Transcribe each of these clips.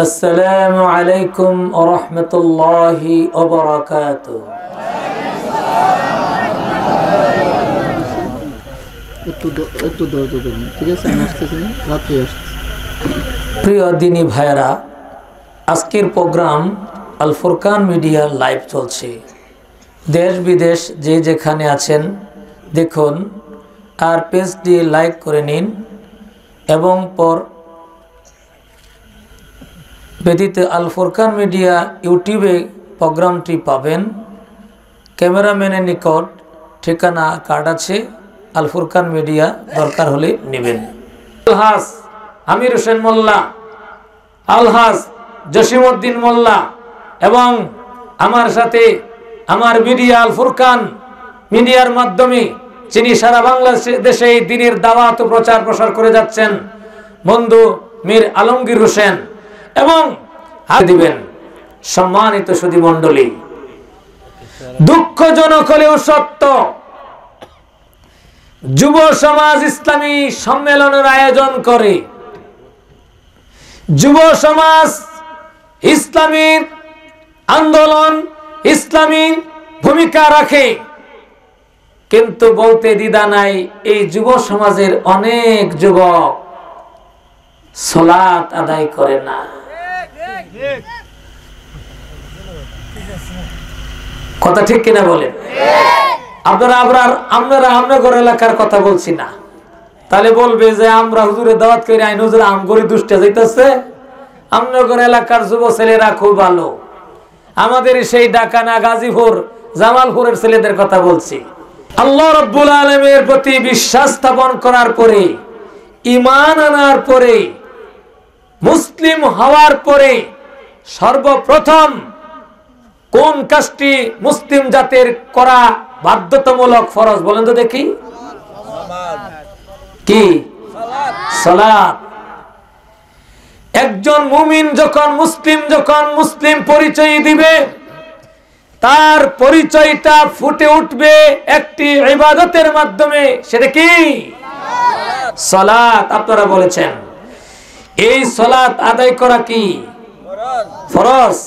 আসসালামু আলাইকুম রহমতুল্লাহি অবরাকাত প্রিয় দিনী ভাইয়েরা আজকের programme Al Furqan media live চলছে দেশ বিদেশ যে যেখানে আছেন দেখুন আর পেজটি লাইক করে নিন এবং পর ব্যতীত আল ফোরকান মিডিয়া ইউটিউবে প্রোগ্রামটি পাবেন ক্যামেরাম্যানের নিকট ঠিকানা কার্ড আছে আল ফুরকান মিডিয়া দরকার হলে নেবেন আলহাস আমির হোসেন মোল্লা আলহাস জসিমউদ্দিন মোল্লা এবং আমার সাথে আমার মিডিয়া আল ফুরকান মিডিয়ার মাধ্যমে যিনি সারা বাংলাদেশে এই দিনের দাওয়াত প্রচার প্রসার করে যাচ্ছেন বন্ধু মীর আলমগীর হোসেন এবং হাত দিবেন সম্মানিত সুদী মন্ডলী দুঃখজনক হলেও সত্য যুব সমাজ ইসলামী সম্মেলনের আয়োজন করে যুব সমাজ ইসলামীর আন্দোলন ইসলামী ভূমিকা রাখে কিন্তু বলতে দ্বিধা নাই এই যুব সমাজের অনেক যুবক সলাৎ আদায় করে না কথা ঠিক কিনা বলেন আপনারা আমরা আপনারা আমনগর এলাকার কথা বলছি না তাহলে বলবে যে আমরা হুজুরে দাওয়াত করে আইন হুজুর আমগরি দুষ্টে যাইতেছে আমনগর এলাকার যুব ছেলেরা খুব ভালো আমাদের সেই ডাকানা গাজীপুর জামালপুরের ছেলেদের কথা বলছি আল্লাহ রব্বুল আলমের প্রতি বিশ্বাস স্থাপন করার পরে ইমান আনার পরে মুসলিম হওয়ার পরে সর্বপ্রথম কোন কাজটি মুসলিম জাতির করা বাধ্যতামূলক ফরজ বলেন তো দেখি কি একজন মুমিন যখন মুসলিম যখন মুসলিম পরিচয় দিবে তার পরিচয়টা ফুটে উঠবে একটি ইবাদতের মাধ্যমে সেটা কি সলাৎ আপনারা বলেছেন এই সলাৎ আদায় করা কি ফরস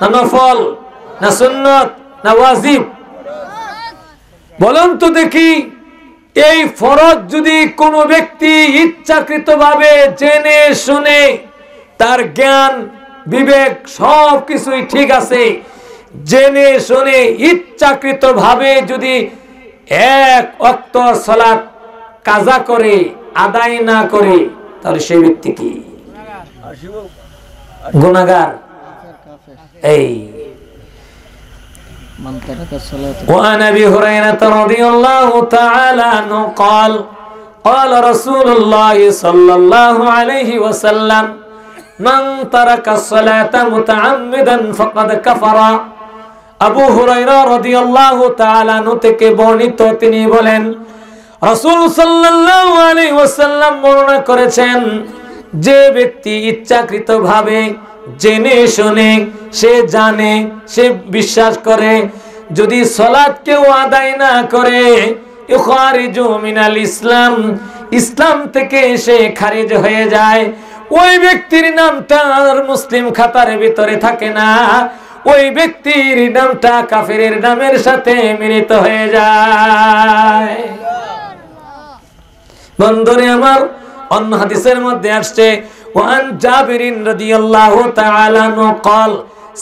না নফল না সুন্নত না ওয়াজিব বলুন তো দেখি এই ফরজ যদি কোনো ব্যক্তি ইচ্ছাকৃতভাবে জেনে শুনে তার জ্ঞান বিবেক সব কিছুই ঠিক আছে জেনে শুনে ইচ্ছাকৃতভাবে যদি এক অক্ত সলাৎ কাজা করে আদায় না করে তাহলে সেই ব্যক্তি কি গুণাগার এই وعن ابي هريره رضي الله تعالى عنه قال قال رسول الله صلى الله عليه وسلم من ترك الصلاه متعمدا فقد كفر আবু হুরাইরা রাদিয়াল্লাহু তাআলা নু থেকে বর্ণিত তিনি বলেন রাসূল সাল্লাল্লাহু আলাইহি ওয়াসাল্লাম বর্ণনা করেছেন যে ব্যক্তি ইচ্ছাকৃতভাবে জেনে শুনে সে জানে সে বিশ্বাস করে যদি সলাদ কেউ আদায় না করে ইসলাম ইসলাম থেকে সে খারিজ হয়ে যায় ওই ব্যক্তির নাম তার মুসলিম খাতার ভিতরে থাকে না ওই ব্যক্তির নামটা কাফের নামের সাথে মিলিত হয়ে যায় বন্ধুরে আমার অন্য হাদিসের মধ্যে আসছে ওয়ান জাবিরিন রাদিয়াল্লাহু তাআলা নু قال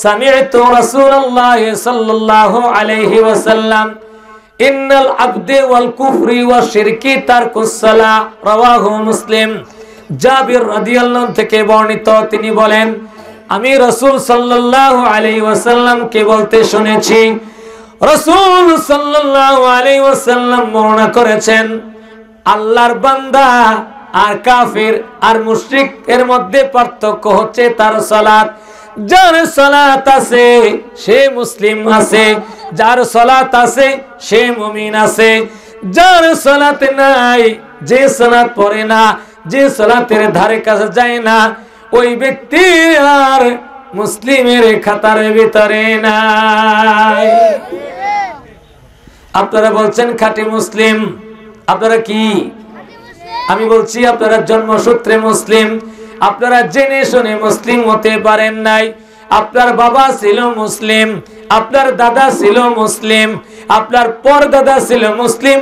সামিতু রাসূলুল্লাহ সাল্লাল্লাহু আলাইহি ওয়াসাল্লাম عليه وسلم ওয়াল কুফরি ওয়া শিরকি তারকুস সালা رواه মুসলিম জাবির রাদিয়াল্লাহু থেকে বর্ণিত তিনি বলেন আমি রাসূল সাল্লাল্লাহু আলাইহি ওয়াসাল্লাম কে বলতে শুনেছি রাসূল সাল্লাল্লাহু আলাইহি ওয়াসাল্লাম বর্ণনা করেছেন আল্লাহর বান্দা আর কাফের আর মুশ্রিক এর মধ্যে পার্থক্য হচ্ছে তার সালাত যার সালাত আছে সে মুসলিম আছে যার সালাত আছে সে মুমিন আছে যার সালাত নাই যে সালাত পড়ে না যে সালাতের ধারে কাছে যায় না ওই ব্যক্তি আর মুসলিমের খাতার ভিতরে নাই আপনারা বলছেন খাঁটি মুসলিম আপনারা কি আমি বলছি আপনারা জন্মসূত্রে মুসলিম আপনারা জেনে শুনে মুসলিম হতে পারেন নাই আপনার বাবা ছিল মুসলিম আপনার দাদা ছিল মুসলিম আপনার পর দাদা ছিল মুসলিম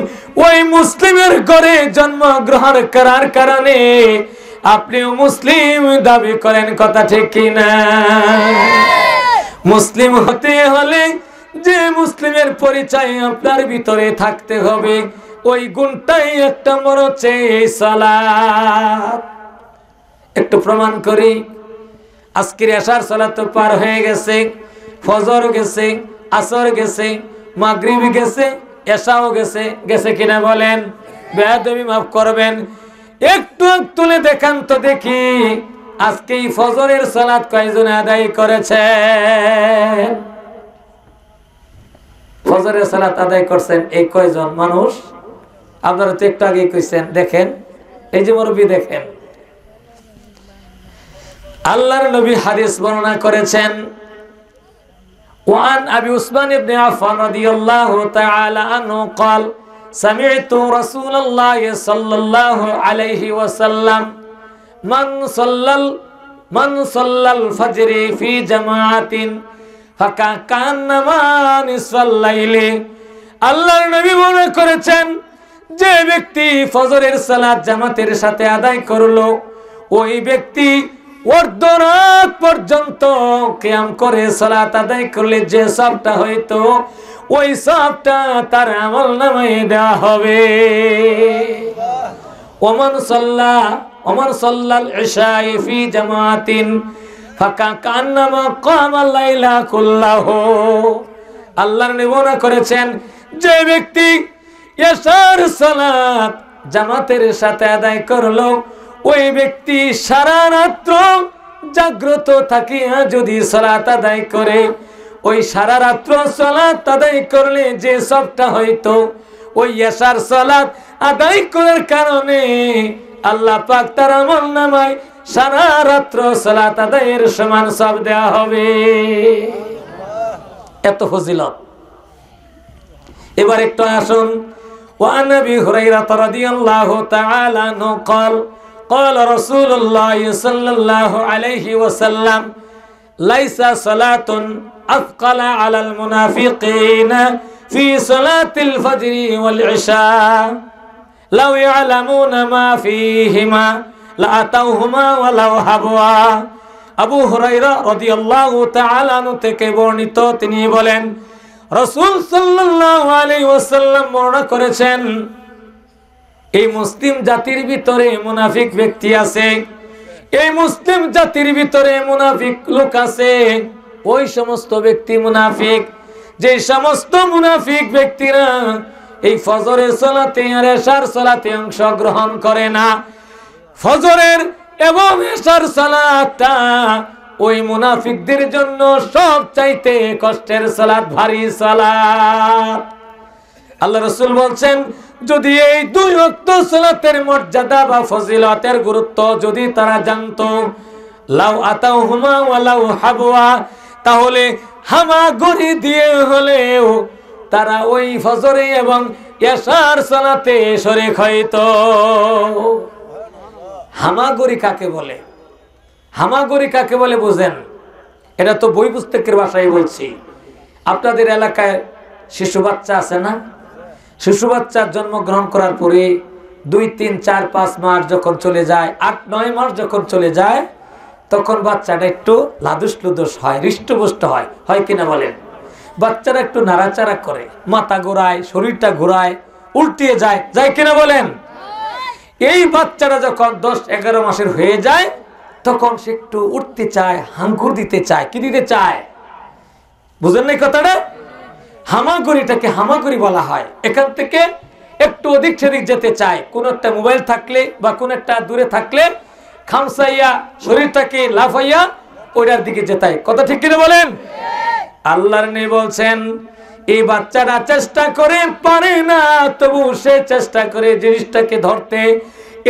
ওই মুসলিমের ঘরে জন্মগ্রহণ করার কারণে আপনিও মুসলিম দাবি করেন কথা ঠিক কিনা মুসলিম হতে হলে যে মুসলিমের পরিচয় আপনার ভিতরে থাকতে হবে ওই গুণটাই একটা নম্বর হচ্ছে সালাত একটু প্রমাণ করি আজকের আসার সালাত তো পার হয়ে গেছে ফজর গেছে আসর গেছে মাগরিব গেছে এসাও গেছে গেছে কিনা বলেন বেহাদমি মাফ করবেন একটু তুলে দেখান তো দেখি আজকে এই ফজরের সালাত কয়জন আদায় করেছে ফজরের সালাত আদায় করছেন এই কয়জন মানুষ আপনারা তো একটু আগে কইছেন দেখেন এই যে মুরব্বী দেখেন আল্লাহর নবী হাদিস বর্ণনা করেছেন وعن أبي عثمان بن عفان رضي الله تعالى عنه قال سمعت رسول الله صلى الله عليه وسلم من صلى من صلى الفجر في جماعة فكأنما نصف الليل الله النبي মনে করেছেন যে ব্যক্তি ফজরের সালাত জামাতের সাথে আদায় করলো ওই ব্যক্তি অর্ধরাত পর্যন্ত ক্যাম করে সালাত আদায় করলে যে সবটা হইতো ওই সবটা তার আমল নামে দেওয়া হবে ওমান সাল্লাহ ওমান সাল্লাল ইশাই ফি জামাতিন ফাকা কান্নামা কামা লাইলা কুল্লাহ আল্লাহর নিবনা করেছেন যে ব্যক্তি এশার সালাত জামাতের সাথে আদায় করলো ওই ব্যক্তি সারা রাত্র জাগ্রত থাকিয়া যদি সালাত আদায় করে ওই সারা রাত্র সালাত আদায় করলে যে সবটা হয়তো ওই এসার সালাত আদায় করার কারণে আল্লাহ পাক তার আমল নামায় সারা রাত্র সালাত আদায়ের সমান সব দেয়া হবে এত ফজিলত এবার একটু আসুন وعن ابي هريره رضي الله تعالى عنه قال قال رسول الله صلى الله عليه وسلم ليس صلاه اثقل على المنافقين في صلاه الفجر والعشاء لو يعلمون ما فيهما لاتوهما ولو هبوا আবু হুরাইরা রাদিয়াল্লাহু তাআলা থেকে বর্ণিত তিনি বলেন রসুল সাল্লাল্লাহু আলাইহি ওয়াসাল্লাম বর্ণনা করেছেন এই মুসলিম জাতির ভিতরে মুনাফিক ব্যক্তি আছে এই মুসলিম জাতির ভিতরে মুনাফিক লোক আছে ওই সমস্ত ব্যক্তি মুনাফিক যে সমস্ত মুনাফিক ব্যক্তিরা এই ফজরের সলাতে আর এশার সলাতে অংশগ্রহণ করে না ফজরের এবং এশার সলাটা ওই মুনাফিকদের জন্য সব চাইতে কষ্টের সালাদ ভারী সালাদ আল্লাহ রসুল বলছেন যদি এই দুই অক্ত সালাতের মর্যাদা বা ফজিলতের গুরুত্ব যদি তারা জানত লাউ আতাও হুমা লাউ হাবুয়া তাহলে হামাগুড়ি দিয়ে হলেও তারা ওই ফজরে এবং এশার সালাতে শরিক হইত হামাগুড়ি কাকে বলে হামাগরি কাকে বলে বোঝেন এটা তো বই পুস্তকের ভাষায় বলছি আপনাদের এলাকায় শিশু বাচ্চা আছে না শিশু বাচ্চা জন্মগ্রহণ করার পরে দুই তিন চার পাঁচ মাস যখন চলে যায় আট নয় মাস যখন চলে যায় তখন বাচ্চাটা একটু লাদুস লুদুস হয় হৃষ্টপুষ্ট হয় হয় কিনা বলেন বাচ্চারা একটু নাড়াচাড়া করে মাথা ঘোরায় শরীরটা ঘোরায় উল্টিয়ে যায় যায় কিনা বলেন এই বাচ্চারা যখন দশ এগারো মাসের হয়ে যায় তখন সে একটু উঠতে চায় হাঙ্গুর দিতে চায় কি দিতে চায় বুঝেন নাই কথাটা হামাগুড়িটাকে হামাগুড়ি বলা হয় এখান থেকে একটু অধিক সেদিক যেতে চায় কোনো একটা মোবাইল থাকলে বা কোন একটা দূরে থাকলে খামসাইয়া শরীরটাকে লাফাইয়া ওইটার দিকে যেতাই কথা ঠিক কিনা বলেন আল্লাহর নেই বলছেন এই বাচ্চারা চেষ্টা করে পারে না তবু সে চেষ্টা করে জিনিসটাকে ধরতে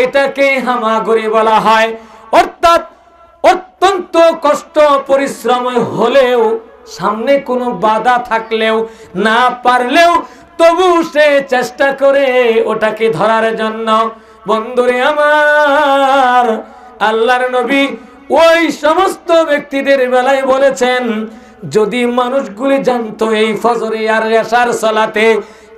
এটাকে হামাগুড়ি বলা হয় অর্থাৎ অত্যন্ত কষ্ট পরিশ্রম হলেও সামনে কোনো বাধা থাকলেও না পারলেও তবু সে চেষ্টা করে ওটাকে ধরার জন্য বন্ধুরে আমার আল্লাহর নবী ওই সমস্ত ব্যক্তিদের বেলায় বলেছেন যদি মানুষগুলি জানতো এই ফজরে আর রেশার সলাতে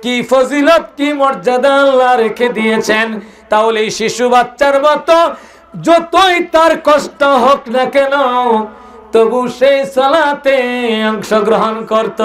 কি ফজিলত কি মর্যাদা আল্লাহ রেখে দিয়েছেন তাহলে এই শিশু বাচ্চার মতো যতই তার কষ্ট হোক না কেন তবু সেই সালাতে অংশগ্রহণ করত